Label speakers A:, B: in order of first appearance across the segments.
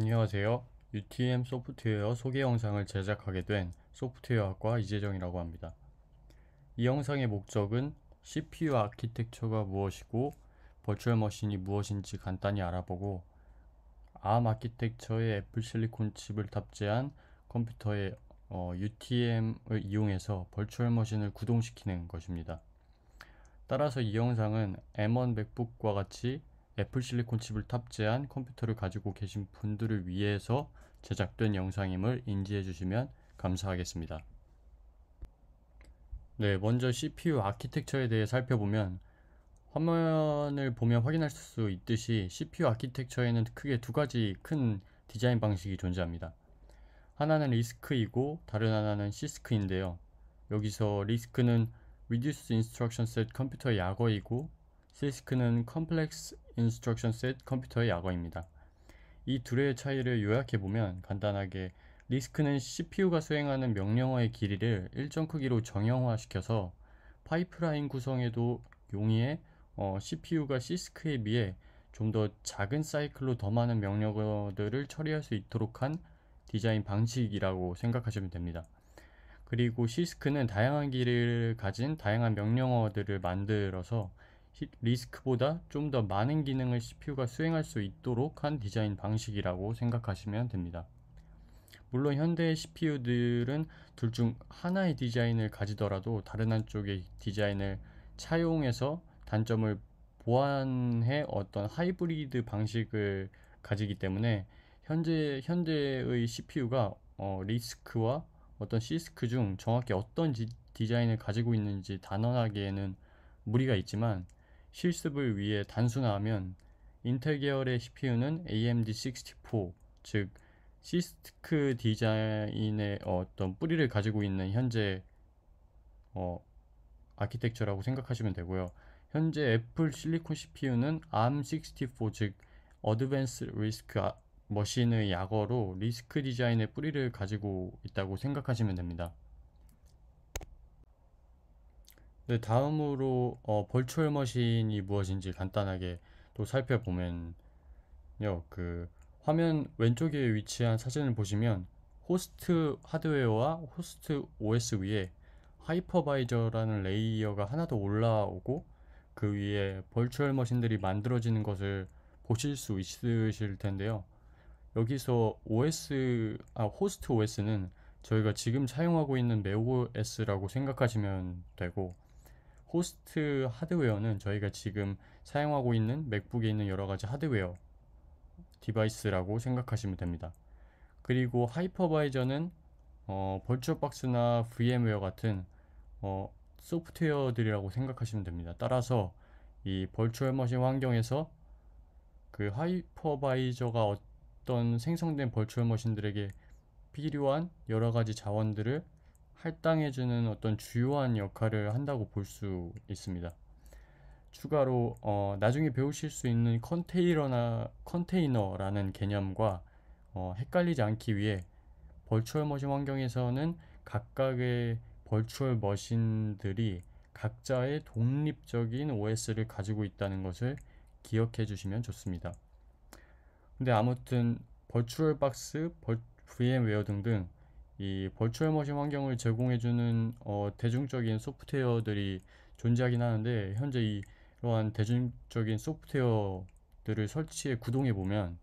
A: 안녕하세요. UTM 소프트웨어 소개 영상을 제작하게 된 소프트웨어학과 이재정이라고 합니다. 이 영상의 목적은 CPU 아키텍처가 무엇이고 버추얼 머신이 무엇인지 간단히 알아보고 암 아키텍처의 애플 실리콘 칩을 탑재한 컴퓨터의 어, UTM을 이용해서 버추얼 머신을 구동시키는 것입니다. 따라서 이 영상은 M1 맥북과 같이 애플 실리콘 칩을 탑재한 컴퓨터를 가지고 계신 분들을 위해서 제작된 영상임을 인지해 주시면 감사하겠습니다. 네, 먼저 CPU 아키텍처에 대해 살펴보면 화면을 보면 확인할 수 있듯이 CPU 아키텍처에는 크게 두 가지 큰 디자인 방식이 존재합니다. 하나는 리스크이고 다른 하나는 시스크인데요. 여기서 리스크는 Reduced Instruction Set 컴퓨터 약어이고 시스크는 Complex 인스트럭션 셋 컴퓨터의 약어입니다. 이 둘의 차이를 요약해보면 간단하게 리스크는 CPU가 수행하는 명령어의 길이를 일정 크기로 정형화시켜서 파이프라인 구성에도 용이해 어, CPU가 시스크에 비해 좀 더 작은 사이클로 더 많은 명령어들을 처리할 수 있도록 한 디자인 방식이라고 생각하시면 됩니다. 그리고 시스크는 다양한 길이를 가진 다양한 명령어들을 만들어서 리스크보다 좀 더 많은 기능을 CPU가 수행할 수 있도록 한 디자인 방식이라고 생각하시면 됩니다. 물론 현대의 CPU들은 둘 중 하나의 디자인을 가지더라도 다른 한쪽의 디자인을 차용해서 단점을 보완해 어떤 하이브리드 방식을 가지기 때문에 현재 현대의 CPU가 어, 리스크와 어떤 시스크 중 정확히 어떤 지, 디자인을 가지고 있는지 단언하기에는 무리가 있지만 실습을 위해 단순화하면 인텔 계열의 CPU는 AMD64, 즉 시스크 디자인의 어떤 뿌리를 가지고 있는 현재 어, 아키텍처라고 생각하시면 되고요. 현재 애플 실리콘 CPU는 ARM64, 즉 어드밴스 리스크 아, 머신의 약어로 리스크 디자인의 뿌리를 가지고 있다고 생각하시면 됩니다. 네, 다음으로 어, 벌츄얼 머신이 무엇인지 간단하게 또 살펴보면요. 그 화면 왼쪽에 위치한 사진을 보시면 호스트 하드웨어와 호스트 OS 위에 하이퍼바이저라는 레이어가 하나 더 올라오고 그 위에 벌츄얼 머신들이 만들어지는 것을 보실 수 있으실 텐데요. 여기서 OS 아 호스트 OS는 저희가 지금 사용하고 있는 맥OS라고 생각하시면 되고 호스트 하드웨어는 저희가 지금 사용하고 있는 맥북에 있는 여러 가지 하드웨어 디바이스라고 생각하시면 됩니다. 그리고 하이퍼바이저는 어, 벌츄얼박스나 VM웨어 같은 어, 소프트웨어들이라고 생각하시면 됩니다. 따라서 이 벌추얼 머신 환경에서 그 하이퍼바이저가 어떤 생성된 벌추얼 머신들에게 필요한 여러 가지 자원들을 할당해주는 어떤 주요한 역할을 한다고 볼 수 있습니다. 추가로 어, 나중에 배우실 수 있는 컨테이너나 컨테이너라는 개념과 어, 헷갈리지 않기 위해 벌추얼 머신 환경에서는 각각의 벌추얼 머신들이 각자의 독립적인 OS를 가지고 있다는 것을 기억해 주시면 좋습니다. 근데 아무튼 버추얼박스, VM웨어 등등 이 벌추얼 머신 환경을 제공해주는 어, 대중적인 소프트웨어들이 존재하긴 하는데 현재 이, 이러한 대중적인 소프트웨어들을 설치해 구동해 보면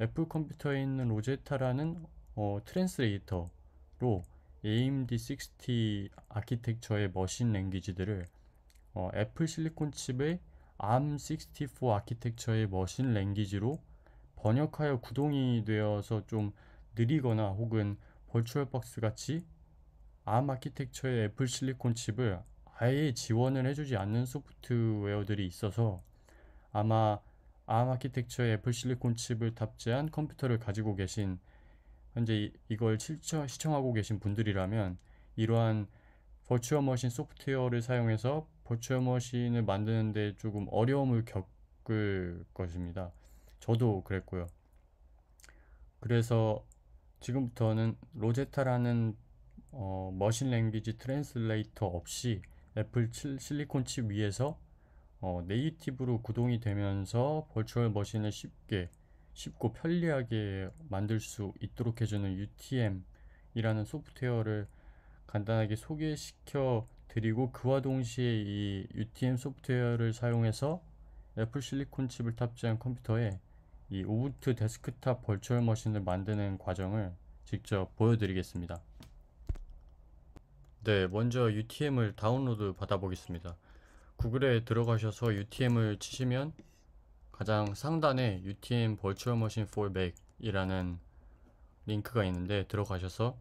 A: 애플 컴퓨터에 있는 로제타라는 어, 트랜스레이터로 AMD 60 아키텍처의 머신 랭귀지들을 어, 애플 실리콘 칩의 ARM64 아키텍처의 머신 랭귀지로 번역하여 구동이 되어서 좀 느리거나 혹은 벌츄얼 박스 같이 암 아키텍처의 애플 실리콘 칩을 아예 지원을 해주지 않는 소프트웨어들이 있어서 아마 암 아키텍처의 애플 실리콘 칩을 탑재한 컴퓨터를 가지고 계신 현재 이걸 시청하고 계신 분들이라면 이러한 버추얼 머신 소프트웨어를 사용해서 버추얼 머신을 만드는데 조금 어려움을 겪을 것입니다. 저도 그랬고요. 그래서 지금부터는 로제타라는 어, 머신 랭귀지 트랜슬레이터 없이 애플 실리콘 칩 위에서 어, 네이티브로 구동이 되면서 버추얼 머신을 쉽게 쉽고 편리하게 만들 수 있도록 해주는 UTM이라는 소프트웨어를 간단하게 소개시켜 드리고 그와 동시에 이 UTM 소프트웨어를 사용해서 애플 실리콘 칩을 탑재한 컴퓨터에 이 우분투 데스크탑 벌추얼 머신을 만드는 과정을 직접 보여드리겠습니다. 네, 먼저 UTM을 다운로드 받아보겠습니다. 구글에 들어가셔서 UTM을 치시면 가장 상단에 UTM 벌추얼 머신 for Mac 이라는 링크가 있는데 들어가셔서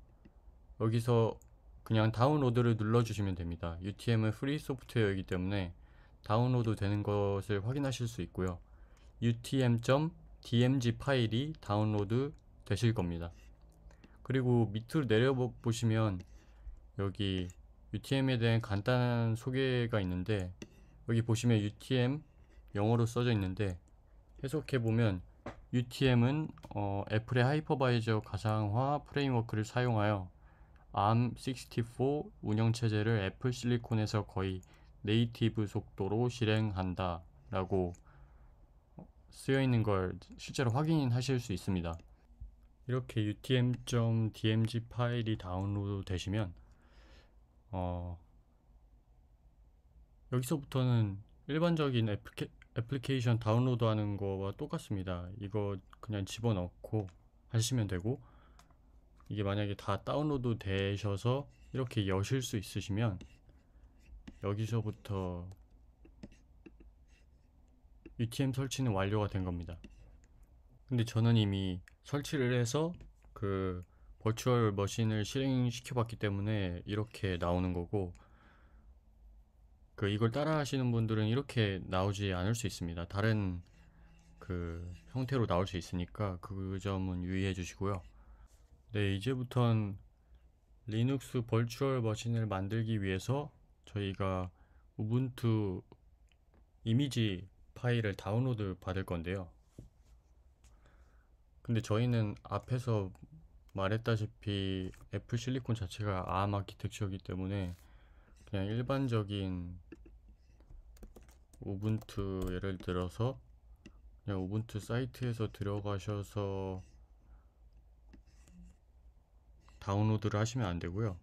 A: 여기서 그냥 다운로드를 눌러주시면 됩니다. UTM은 프리 소프트웨어이기 때문에 다운로드 되는 것을 확인하실 수 있고요. utm. DMG 파일이 다운로드 되실 겁니다. 그리고 밑으로 내려 보시면 여기 UTM에 대한 간단한 소개가 있는데 여기 보시면 UTM 영어로 써져 있는데 해석해 보면 UTM은 어, 애플의 하이퍼바이저 가상화 프레임워크를 사용하여 ARM64 운영체제를 애플 실리콘에서 거의 네이티브 속도로 실행한다 라고 쓰여 있는 걸 실제로 확인하실 수 있습니다. 이렇게 utm.dmg 파일이 다운로드 되시면 어, 여기서부터는 일반적인 애플케, 애플리케이션 다운로드 하는 거와 똑같습니다. 이거 그냥 집어넣고 하시면 되고 이게 만약에 다 다운로드 되셔서 이렇게 여실 수 있으시면 여기서부터 UTM 설치는 완료가 된 겁니다. 근데 저는 이미 설치를 해서 그 버추얼 머신을 실행시켜 봤기 때문에 이렇게 나오는 거고 그 이걸 따라 하시는 분들은 이렇게 나오지 않을 수 있습니다. 다른 그 형태로 나올 수 있으니까 그 점은 유의해 주시고요. 네, 이제부턴 리눅스 버추얼 머신을 만들기 위해서 저희가 우분투 이미지 파일을 다운로드 받을 건데요. 근데 저희는 앞에서 말했다시피 애플 실리콘 자체가 ARM 아키텍처이기 때문에 그냥 일반적인 우분투 예를 들어서 그냥 우분투 사이트에서 들어가셔서 다운로드를 하시면 안 되고요.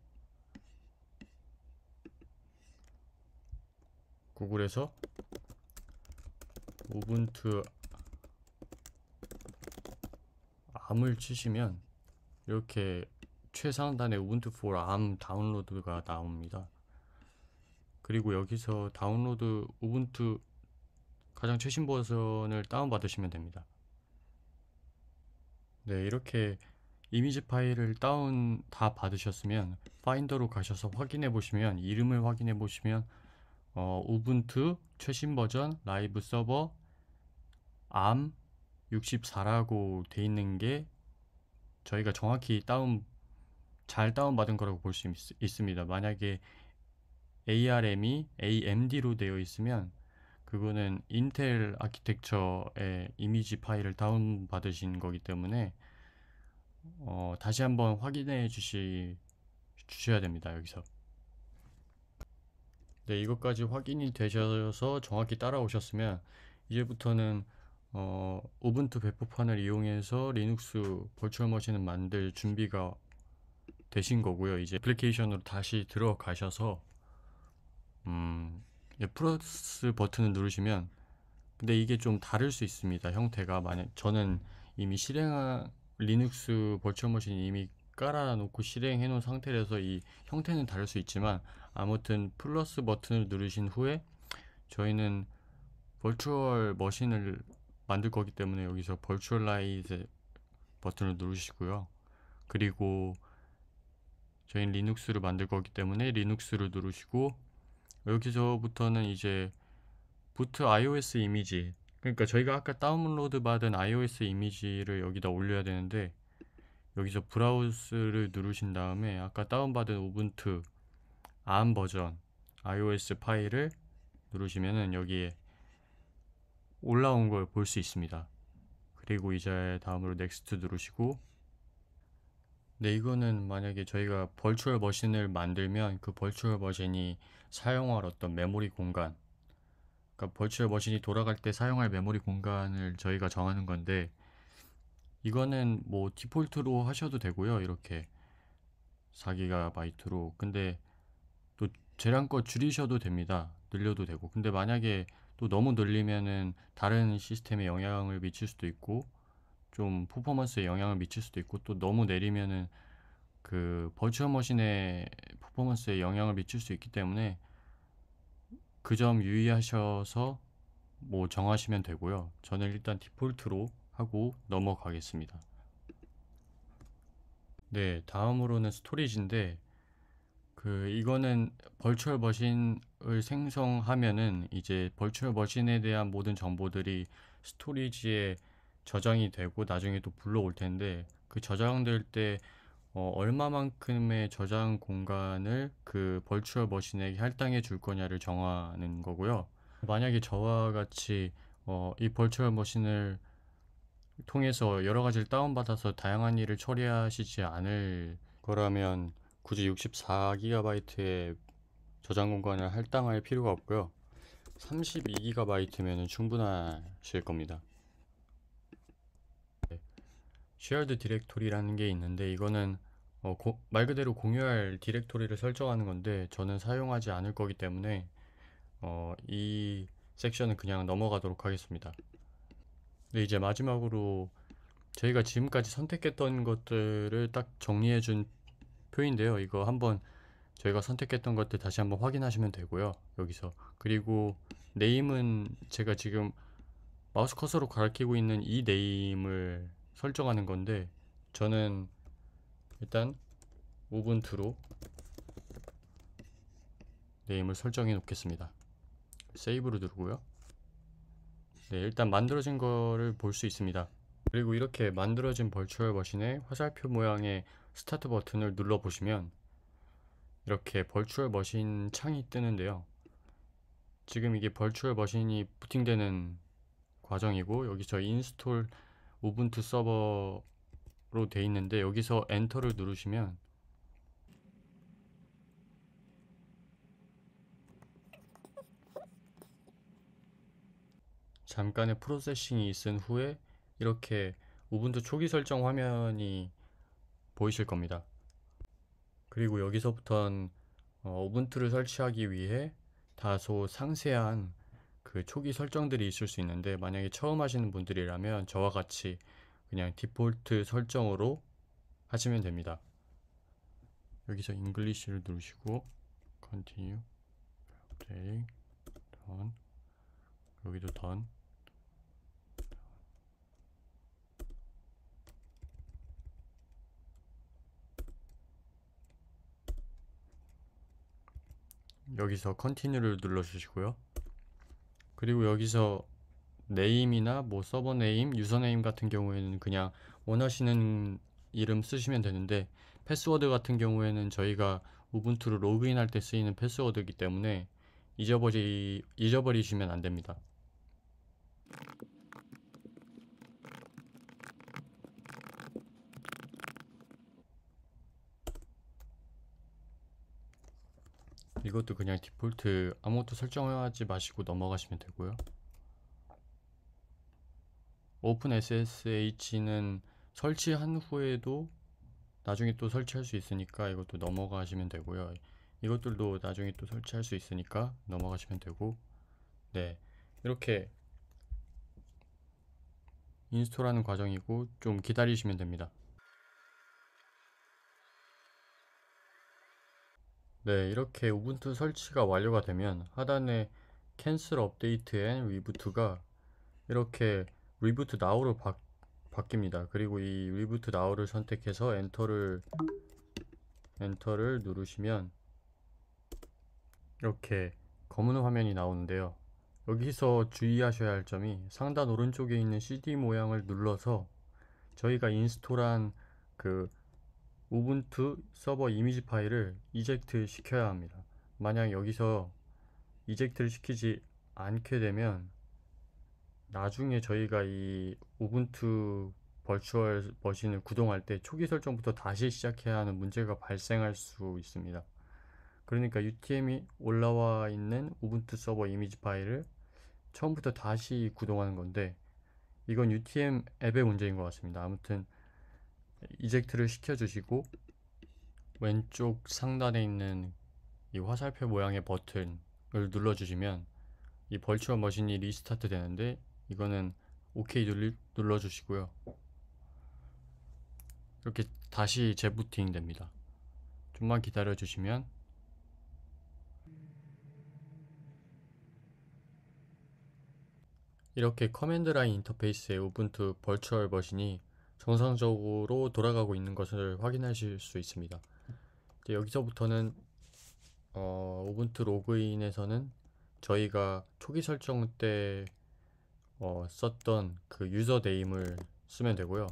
A: 구글에서 우분투 암을 치시면 이렇게 최상단의 우분투 4 암 다운로드가 나옵니다. 그리고 여기서 다운로드 우분투 가장 최신 버전을 다운받으시면 됩니다. 네, 이렇게 이미지 파일을 다운 다 받으셨으면 파인더로 가셔서 확인해 보시면 이름을 확인해 보시면 어, 우분투 최신 버전 라이브 서버 암 64라고 돼 있는 게 저희가 정확히 다운 잘 다운받은 거라고 볼 수 있습니다. 만약에 ARM이 AMD로 되어 있으면 그거는 인텔 아키텍처의 이미지 파일을 다운받으신 거기 때문에 어, 다시 한번 확인해 주시, 주셔야 됩니다. 여기서. 네, 이것까지 확인이 되셔서 정확히 따라오셨으면 이제부터는 어, 우분투 배포판을 이용해서 리눅스 버추얼 머신을 만들 준비가 되신 거고요. 이제 애플리케이션으로 다시 들어가셔서 음, 플러스 버튼을 누르시면 근데 이게 좀 다를 수 있습니다. 형태가 만약 저는 이미 실행한 리눅스 버추얼 머신 이미 깔아놓고 실행해 놓은 상태라서 이 형태는 다를 수 있지만 아무튼 플러스 버튼을 누르신 후에 저희는 버추얼 머신을 만들 거기 때문에 여기서 virtualize 버튼을 누르시고요. 그리고 저희는 리눅스를 만들 거기 때문에 리눅스를 누르시고 여기서부터는 이제 부트 iOS 이미지 그러니까 저희가 아까 다운로드 받은 iOS 이미지를 여기다 올려야 되는데 여기서 브라우스를 누르신 다음에 아까 다운받은 우분투 ARM 버전 iOS 파일을 누르시면은 여기에 올라온 걸 볼 수 있습니다. 그리고 이제 다음으로 넥스트 누르시고 네 이거는 만약에 저희가 벌추얼 머신을 만들면 그 벌추얼 머신이 사용할 어떤 메모리 공간 그러니까 벌추얼 머신이 돌아갈 때 사용할 메모리 공간을 저희가 정하는 건데 이거는 뭐 디폴트로 하셔도 되고요 이렇게 4GB로 근데 또 재량껏 줄이셔도 됩니다 늘려도 되고 근데 만약에 또 너무 늘리면은 다른 시스템에 영향을 미칠 수도 있고 좀 퍼포먼스에 영향을 미칠 수도 있고 또 너무 내리면은 그 버추얼 머신의 퍼포먼스에 영향을 미칠 수 있기 때문에 그 점 유의하셔서 뭐 정하시면 되고요. 저는 일단 디폴트로 하고 넘어가겠습니다. 네, 다음으로는 스토리지인데 그 이거는 벌추얼 머신 을 생성하면은 이제 벌추얼 머신에 대한 모든 정보들이 스토리지에 저장이 되고 나중에 또 불러올 텐데 그 저장될 때 어, 얼마만큼의 저장 공간을 그 벌추얼 머신에게 할당해 줄 거냐를 정하는 거고요. 만약에 저와 같이 어, 이 벌추얼 머신을 통해서 여러 가지를 다운받아서 다양한 일을 처리하시지 않을 거라면 굳이 64GB의 저장 공간을 할당할 필요가 없고요 32GB면 충분하실 겁니다 네. shared 디렉토리라는 게 있는데 이거는 어, 고, 말 그대로 공유할 디렉토리를 설정하는 건데 저는 사용하지 않을 거기 때문에 어, 이 섹션은 그냥 넘어가도록 하겠습니다 네, 이제 마지막으로 저희가 지금까지 선택했던 것들을 딱 정리해 준 표인데요 이거 한번 저희가 선택했던 것들 다시 한번 확인하시면 되고요. 여기서 그리고 네임은 제가 지금 마우스 커서로 가리키고 있는 이 네임을 설정하는 건데 저는 일단 우분투로 네임을 설정해 놓겠습니다. 세이브로 누르고요. 네, 일단 만들어진 거를 볼 수 있습니다. 그리고 이렇게 만들어진 벌츄얼 머신의 화살표 모양의 스타트 버튼을 눌러 보시면 이렇게 벌추얼 머신 창이 뜨는데요. 지금 이게 벌추얼 머신이 부팅되는 과정이고 여기 서 인스톨 우분투 서버로 돼 있는데 여기서 엔터를 누르시면 잠깐의 프로세싱이 있은 후에 이렇게 우분투 초기 설정 화면이 보이실 겁니다. 그리고 여기서부터는 어, 우분투를 설치하기 위해 다소 상세한 그 초기 설정들이 있을 수 있는데 만약에 처음 하시는 분들이라면 저와 같이 그냥 디폴트 설정으로 하시면 됩니다. 여기서 잉글리시를 누르시고 c o n t i n u e Done 여기도 던 여기서 컨티뉴를 눌러주시고요. 그리고 여기서 네임이나 뭐 서버 네임, 유저 네임 같은 경우에는 그냥 원하시는 이름 쓰시면 되는데 패스워드 같은 경우에는 저희가 우분투로 로그인할 때 쓰이는 패스워드이기 때문에 잊어버리, 잊어버리시면 안 됩니다. 이것도 그냥 디폴트 아무것도 설정하지 마시고 넘어가시면 되고요 오픈 SSH는 설치한 후에도 나중에 또 설치할 수 있으니까 이것도 넘어가시면 되고요 이것들도 나중에 또 설치할 수 있으니까 넘어가시면 되고 네 이렇게 인스톨하는 과정이고 좀 기다리시면 됩니다 네, 이렇게 우분투 설치가 완료가 되면 하단에 캔슬 업데이트 앤 리부트가 이렇게 리부트 나우로 바, 뀝니다 그리고 이 리부트 나우를 선택해서 엔터를 엔터를 누르시면 이렇게 검은 화면이 나오는데요. 여기서 주의하셔야 할 점이 상단 오른쪽에 있는 CD 모양을 눌러서 저희가 인스톨한 그 우분투 서버 이미지 파일을 이젝트 시켜야 합니다. 만약 여기서 이젝트를 시키지 않게 되면 나중에 저희가 이 우분투 버추얼 머신을 구동할 때 초기 설정부터 다시 시작해야 하는 문제가 발생할 수 있습니다. 그러니까 UTM이 올라와 있는 우분투 서버 이미지 파일을 처음부터 다시 구동하는 건데 이건 UTM 앱의 문제인 것 같습니다. 아무튼 이젝트를 시켜주시고 왼쪽 상단에 있는 이 화살표 모양의 버튼을 눌러주시면 이벌츄얼 머신이 리스타트 되는데 이거는 OK 눌리, 눌러주시고요 이렇게 다시 재부팅 됩니다 좀만 기다려 주시면 이렇게 커맨드 라인 인터페이스의 우분투 벌츄얼 머신이 정상적으로 돌아가고 있는 것을 확인하실 수 있습니다. 여기서부터는 어, 우분투 로그인에서는 저희가 초기 설정 때 어, 썼던 그 유저 네임을 쓰면 되고요.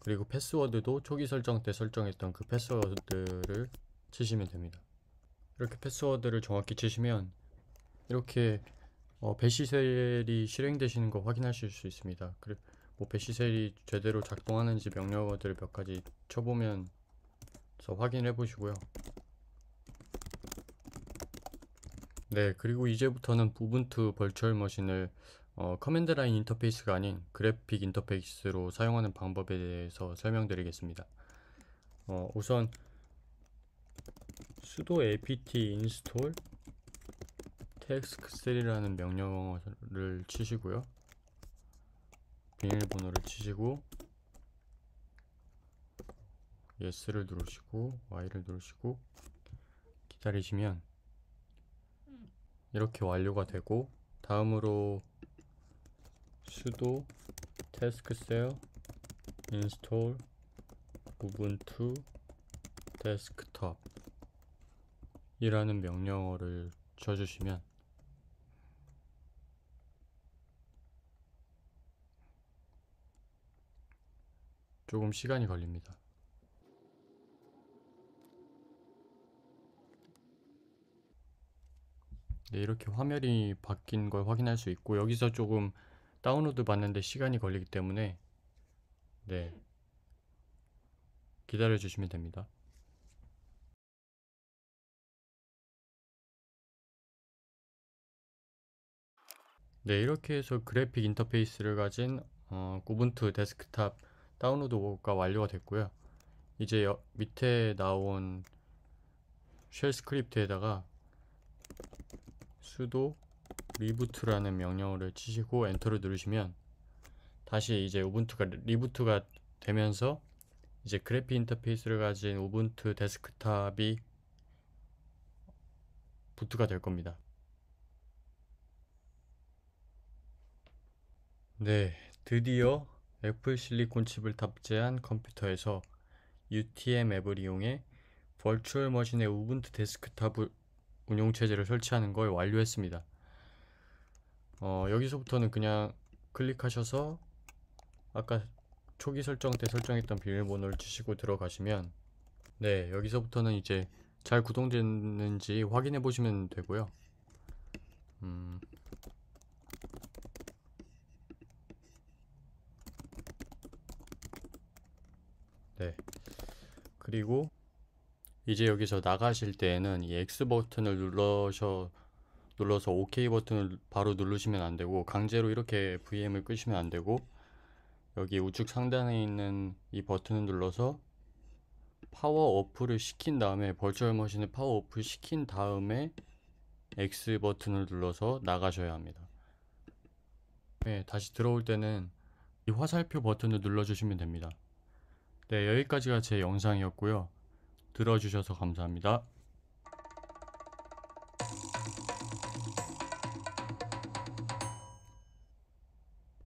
A: 그리고 패스워드도 초기 설정 때 설정했던 그 패스워드를 치시면 됩니다. 이렇게 패스워드를 정확히 치시면 이렇게 어, 배시셀이 실행되시는 거 확인하실 수 있습니다. 그리고 오페 뭐 시셀이 제대로 작동하는지 명령어들 을몇 가지 쳐보면서 확인해 보시고요. 네, 그리고 이제부터는 부분투 벌추얼 머신을 어, 커맨드 라인 인터페이스가 아닌 그래픽 인터페이스로 사용하는 방법에 대해서 설명드리겠습니다. 어, 우선 sudo apt install t e s k 3라는 명령어를 치시고요. 비밀번호를 치시고 yes를 누르시고 y를 누르시고 기다리시면 이렇게 완료가 되고 다음으로 sudo taskcell install ubuntu desktop 이라는 명령어를 쳐주시면 조금 시간이 걸립니다 네, 이렇게 화면이 바뀐 걸 확인할 수 있고 여기서 조금 다운로드 받는데 시간이 걸리기 때문에 네 기다려 주시면 됩니다 네 이렇게 해서 그래픽 인터페이스를 가진 어, 우분투 데스크탑 다운로드가 완료가 됐고요 이제 여, 밑에 나온 쉘 스크립트에다가 sudo 리부트라는 명령어를 치시고 엔터를 누르시면 다시 이제 우분투가 리부트가 되면서 이제 그래피 인터페이스를 가진 우분투 데스크탑이 부트가 될 겁니다. 네, 드디어 애플 실리콘 칩을 탑재한 컴퓨터에서 UTM 앱을 이용해 버추얼 머신의 우분투 데스크탑 운영체제를 설치하는 걸 완료했습니다. 어, 여기서부터는 그냥 클릭하셔서 아까 초기 설정 때 설정했던 비밀번호를 치시고 들어가시면 네 여기서부터는 이제 잘 구동됐는지 확인해 보시면 되고요 음, 네. 그리고 이제 여기서 나가실 때에는 이 X 버튼을 눌러서 눌러서 OK 버튼을 바로 누르시면 안 되고 강제로 이렇게 VM을 끄시면 안 되고 여기 우측 상단에 있는 이 버튼을 눌러서 파워 오프를 시킨 다음에 버추얼 머신을 파워 오프 시킨 다음에 X 버튼을 눌러서 나가셔야 합니다. 네, 다시 들어올 때는 이 화살표 버튼을 눌러주시면 됩니다. 네, 여기까지가 제 영상이었고요. 들어주셔서 감사합니다.